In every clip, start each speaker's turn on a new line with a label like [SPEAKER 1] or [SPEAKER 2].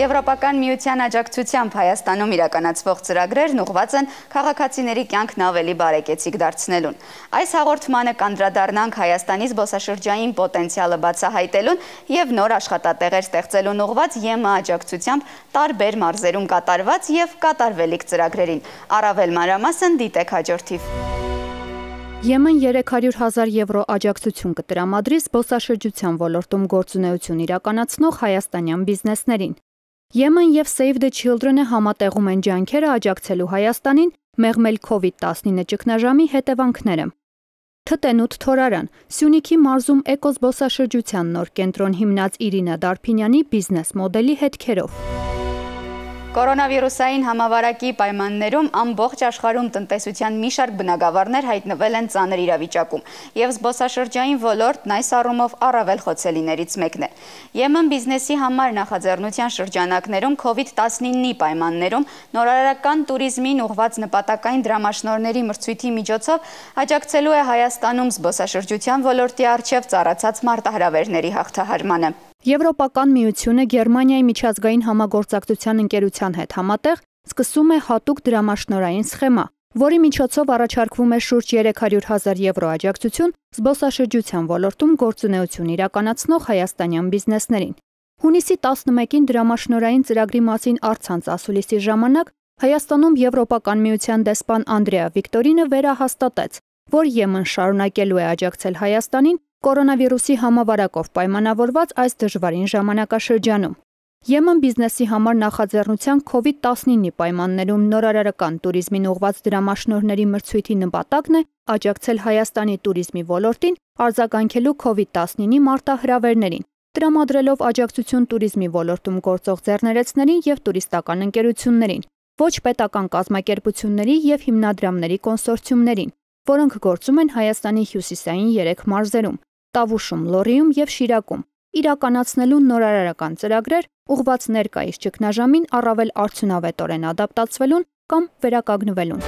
[SPEAKER 1] Եվրոպական միության աջակցությամբ Հայաստանում իրականացվող ծրագրերն ուղված են քաղաքացիների կյանքն ավելի բարեկեցիկ դարձնելուն։ Այս հաղորդմանը կանդրադառնանք Հայաստանի զբոսաշրջային պոտենցիալը բացահայտելուն եւ նոր աշխատատեղեր ստեղծելուն ուղված ԵՄ աջակցությամբ տարբեր մարզերում կատարված եւ կատարվելիք ծրագրերին։ Առավել մանրամասն դիտեք հաջորդիվ։
[SPEAKER 2] Եմեն 300 հազար եվրո աջակցություն կտրամադրի զբոսաշրջության ոլորդում գործունեություն իրականացնող հայաստանյան բիզնեսներին։ Yemen եւ Save the Children-ը համատեղում են ջանքերը աջակցելու Հայաստանին մեղմել COVID-19 ճգնաժամի հետևանքները։ Թտենուտ Թորարան, Սյունիքի մարզում էկոզբոսաշրջության նոր կենտրոն հիմնած Իրինա Դարփինյանի բիզնես մոդելի հետքերով։
[SPEAKER 1] Կորոնավիրուսային համավարակի պայմաններում ամբողջ աշխարհում տնտեսության մի շարք բնակավարներ հայտնվել են ծանր իրավիճակում եւ զբոսաշրջային ոլորտն այս առումով առավել խոցելիներից մեկն է։ ԵՄ բիզնեսի համար նախաձեռնության շրջանակներում COVID-19-ի պայմաններում նորարարական туриզմին ուղված նպատակային դրամաշնորհների մրցույթի միջոցով հաջակցելու է Հայաստանում զբոսաշրջության ոլորտի արժև ծառացած մարտահրավերների հաղթահարմանը։
[SPEAKER 2] Եվրոպական միությունը Գերմանիայի միջազգային համագործակցության ընկերության հետ համատեղ սկսում է հատուկ դրամաշնորային սխեմա, որի միջոցով առաջարկվում է շուրջ 300 հազար եվրո աջակցություն զբոսաշրջության ոլորտում գործունեություն իրականացնող հայաստանյան բիզնեսներին։ Հունիսի 11-ին դրամաշնորային ծրագրի մասին արցանց ասուլիսի ժամանակ Հայաստանում Եվրոպական միության դեսպան Անդրեա Վիկտորինը վերահաստատեց, որ Եմեն շարունակելու է աջակցել Հայաստանին կորոնավիրուսի համավարակով պայմանավորված այս դժվարին ժամանակաշրջանում։ Եմն բիզնեսի համար նախաձեռնության COVID-19-ի պայմաններում նորարարական туриզմին ուղված դրամաշնորհների մրցույթի նպատակն է աջակցել Հայաստանի туриզմի ոլորտին արձագանքելու COVID-19-ի մարտահրավերներին, տրամադրելով աջակցություն туриզմի ոլորտում գործող ձեռներեցներին եւ տուրիստական ընկերություններին, ոչ պետական կազմակերպությունների եւ հիմնադրամների կոնսորցիումներին, որոնք գործում են Հայաստանի հյուսիսային 3 մարզերում՝ Տավուշում, Լոռիում եւ Շիրակում, իրականացնելու նորարարական ծրագրեր ուղված ներկայիս ճգնաժամին առավել արդյունավետորեն ադապտացվելուն կամ վերականգնվելուն։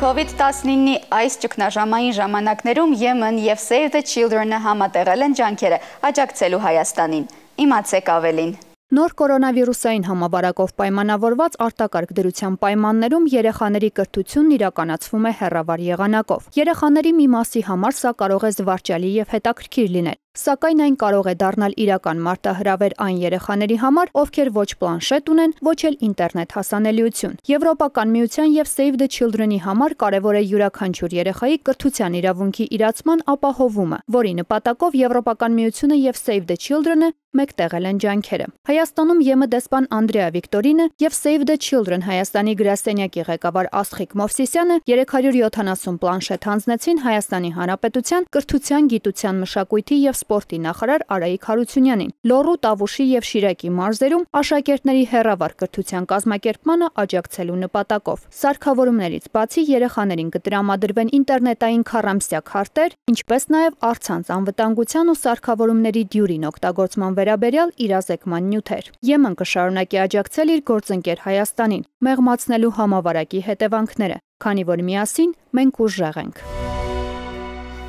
[SPEAKER 1] COVID-19-ի այս ճգնաժամային ժամանակներում Yemen եւ Save the Children-ը համատեղել են ջանքերը աջակցելու Հայաստանին։ Իմացեք ավելին։
[SPEAKER 2] Նոր կորոնավիրուսային համավարակով պայմանավորված արտակարգ դրության պայմաններում երեխաների կրթությունն իրականացվում է հեռավար եղանակով։ Երեխաների մի մասի համար սա կարող է զվարճալի եւ հետաքրքիր լինել, Սակայն այն կարող է դառնալ իրական մարտահրավեր այն երեխաների համար, ովքեր ոչ պլանշետ ունեն, ոչ էլ ինտերնետ հասանելիություն։ Եվրոպական միության եւ Save the Children-ի համար կարեւոր է յուրաքանչյուր երեխայի կրթության իրավունքի իրացման ապահովումը, որի նպատակով Եվրոպական միությունը եւ Save the Children-ը մեկտեղել են ջանքերը։ Հայաստանում ԵՄ դեսպան Անդրեա Վիկտորինը եւ Save the Children Հայաստանի գրասենյակի ղեկավար Ասխիկ Մովսիսյանը 370 պլանշետ հանձնեցին Հայաստանի Հանրապետության կրթության, գիտության, մշակույթի եւ սպորտի նախարար Արայիկ Հարությունյանին։ Լոռու, Տավուշի եւ Շիրակի մարզերում աշակերտների հերավար կրթության կազմակերպմանը աջակցելու նպատակով։ Սարքավորումներից բացի երեխաներին կտրամադրվեն ինտերնետային քառամսյա քարտեր, ինչպես նաեւ առցանց անվտանգության ու սարքավորումների դյուրին օգտագործման վերաբերյալ իրազեկման նյութեր։ Եմեն կշարունակի աջակցել իր գործընկեր Հայաստանին՝ մեղմացնելու համավարակի հետևանքները, քանի որ միասին մենք ուժեղ
[SPEAKER 1] ենք։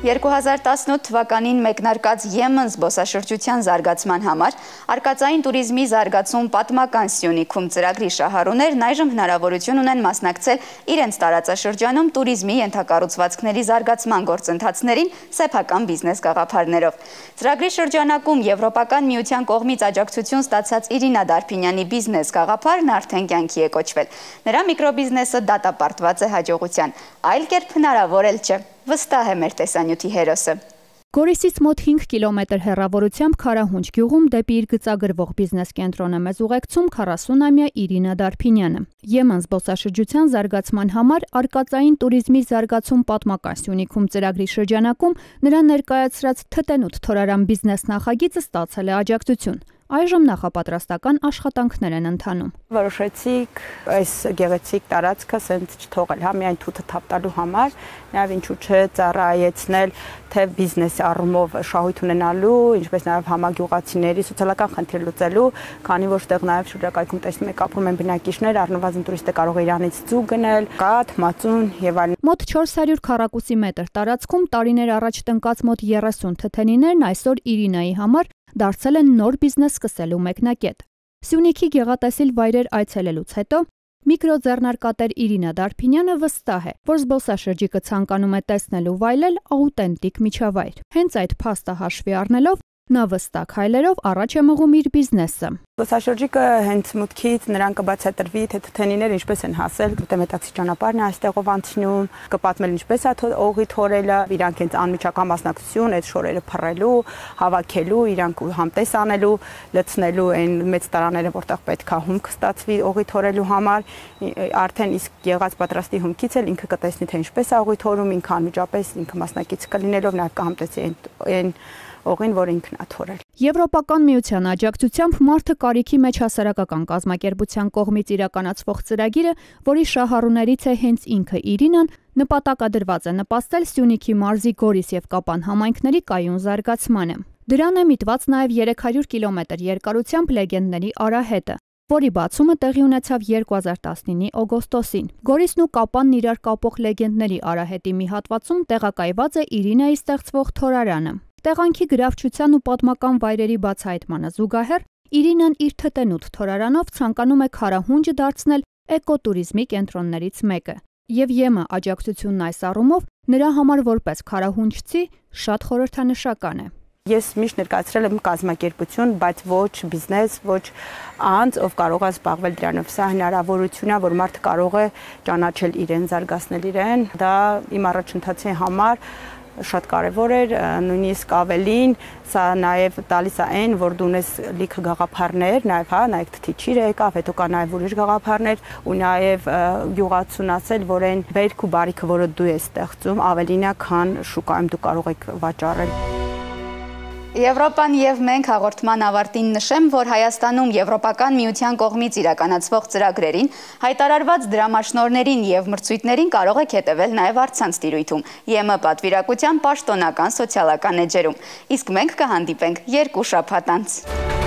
[SPEAKER 1] 2018 թվականին մեկնարկած Եմն զբոսաշրջության զարգացման համար արկածային տուրիզմի զարգացում պատմական Սյունիքում ծրագրի շահառուներն այժմ հնարավորություն ունեն մասնակցել իրենց տարածաշրջանում տուրիզմի ենթակառուցվածքների զարգացման գործընթացներին սեփական բիզնես գաղափարներով։ Ծրագրի շրջանակում Եվրոպական միության կողմից աջակցություն ստացած Իրինա Դարփինյանի բիզնես գաղափարն արդեն կյանքի է կոչվել։ Նրա միկրոբիզնեսը դատապարտված է հաջողության, այլ կերպ հնարավոր էլ չէ վստահ է մեր տեսանյութի հերոսը։ Գորիսից մոտ 5 կիլոմետր հեռավորությամբ
[SPEAKER 2] Քարահունջ գյուղում դեպի իր գծագրվող բիզնես կենտրոնը մեզ ուղեկցում 40-ամյա Իրինա Դարփինյանը։ Եմեն զբոսաշրջության զարգացման համար արկածային туриզմի զարգացում պատմական Սյունիքում ծրագրի շրջանակում նրան ներկայացրած թտնուտ թորարան բիզնես նախագիծը ստացել է աջակցություն։ Այժմ նախապատրաստական աշխատանքներ են ընթանում։
[SPEAKER 3] Որոշեցիք այս գեղեցիկ տարածքը սենց չթողել, հա միայն թութը թափտալու համար, նաև ինչու՞ չէ ծառայեցնել թե բիզնեսի առումով շահույթ ունենալու, ինչպես նաև համագյուղացիների սոցիալական խնդիր լուծելու, քանի որ ստեղ նաև շրջակայքում տեսնում եք ապրում են բնակիչներ, առնվազն տուրիստը կարող է Իրանից ձու գնել, կաթ, մածուն եւ այլն։ Մոտ 400
[SPEAKER 2] քառակուսի մետր տարածքում տարիներ առաջ տնկած մոտ 30 թթենիներն այսօր Իրինայի համար դարձել են նոր բիզնես սկսելու մեկնակետ։ Սյունիքի գեղատեսիլ վայրեր այցելելուց հետո Միկրոձեռնարկատեր Իրինա Դարփինյանը վստահ է, որ զբոսաշրջիկը ցանկանում է տեսնել ու վայելել աուտենտիկ միջավայր։ Հենց այդ փաստը հաշվի առնելով Նա վստակ հայլերով առաջ է մղում իր բիզնեսը։
[SPEAKER 3] Զբոսաշրջիկը հենց մտքից նրան կբացատրվի, թե թթենիները ինչպես են հասել, որտեղ մետաքսի ճանապարհն է այստեղով անցնում, կպատմել ինչպես է օղի թորելը, իրանք հենց անմիջական մասնակցություն այդ շորերը փռելու, հավաքելու, իրանք համտես անելու, լցնելու այն մեծ տարաները, որտեղ պետք է հումք ստացվի օղի թորելու համար, արդեն իսկ եղած պատրաստի հումքից էլ ինքը կտեսնի թե ինչպես է օղի թորում, ինքը անմիջապես ինքը մասնակից կլինելով նա կհամտեսի այն այն օղին, որ ինքն է թորել։
[SPEAKER 2] Եվրոպական միության աջակցությամբ մարդը կարիքի մեջ հասարակական կազմակերպության կողմից իրականացվող ծրագիրը, որի շահառուներից է հենց ինքը Իրինան, նպատակադրված է նպաստել Սյունիքի մարզի Գորիս եւ Կապան համայնքների կայուն զարգացմանը։ Դրան է միտված նաև 300 կիլոմետր երկարությամբ լեգենդների արահետը, որի բացումը տեղի ունեցավ 2019-ի օգոստոսին։ Գորիսն ու Կապանն իրար կապող լեգենդների արահետի մի հատվածում տեղակայված է Իրինայի ստեղծվող թորարանը։ Տեղանքի գրավչության ու պատմական վայրերի բացահայտմանը զուգահեռ Իրինան իր թտենուտ թորարանով ցանկանում է Խարահունջը դարձնել էկոտուրիզմի կենտրոններից մեկը։ Եվ ԵՄ-ը աջակցությունն այս առումով
[SPEAKER 3] նրա համար որպես Խարահունջցի շատ խորհրդանշական է։ Ես միշտ ներկայացրել եմ կազմակերպություն, բայց ոչ բիզնես, ոչ անձ, ով կարող է զբաղվել դրանով։ Սա հնարավորություն է, որ մարդը կարող է ճանաչել իրեն, զարգացնել իրեն։ Դա իմ առաջընթացի համար շատ կարևոր էր, նույնիսկ ավելին, սա նաև տալիս է այն, որ դու ունես լիքը գաղափարներ, նաև հա, նայեք թթիչիր եկավ, հետո կա նաև ուրիշ գաղափարներ ու նաև գյուղացունացել, որ այն բերք ու բարիքը, որը դու ես ստեղծում, ավելին է, քան շուկայում դու կարող ես վաճառել։
[SPEAKER 1] Եվրոպան եւ մենք հաղորդման ավարտին նշեմ, որ Հայաստանում Եվրոպական միության կողմից իրականացվող ծրագրերին, հայտարարված դրամաշնորներին եւ մրցույթներին կարող եք հետևել նաեւ արցանց տիրույթում, ԵՄ պատվիրակության պաշտոնական սոցիալական էջերում։ Իսկ մենք կհանդիպենք երկու շաբաթ անց։